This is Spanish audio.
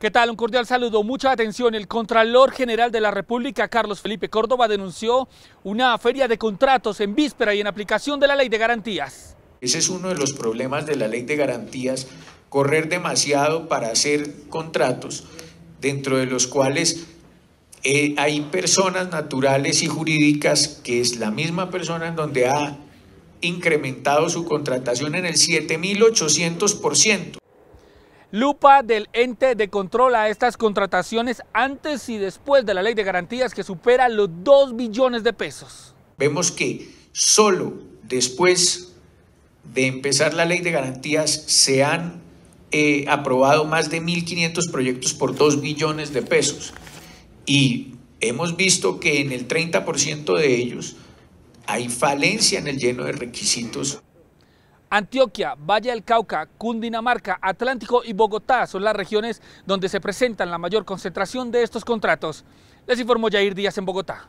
¿Qué tal? Un cordial saludo. Mucha atención. El Contralor General de la República, Carlos Felipe Córdoba, denunció una feria de contratos en víspera y en aplicación de la ley de garantías. Ese es uno de los problemas de la ley de garantías, correr demasiado para hacer contratos, dentro de los cuales eh, hay personas naturales y jurídicas que es la misma persona en donde ha incrementado su contratación en el 7.800%. Lupa del ente de control a estas contrataciones antes y después de la ley de garantías que supera los 2 billones de pesos. Vemos que solo después de empezar la ley de garantías se han eh, aprobado más de 1.500 proyectos por 2 billones de pesos. Y hemos visto que en el 30% de ellos hay falencia en el lleno de requisitos. Antioquia, Valle del Cauca, Cundinamarca, Atlántico y Bogotá son las regiones donde se presentan la mayor concentración de estos contratos. Les informó Jair Díaz en Bogotá.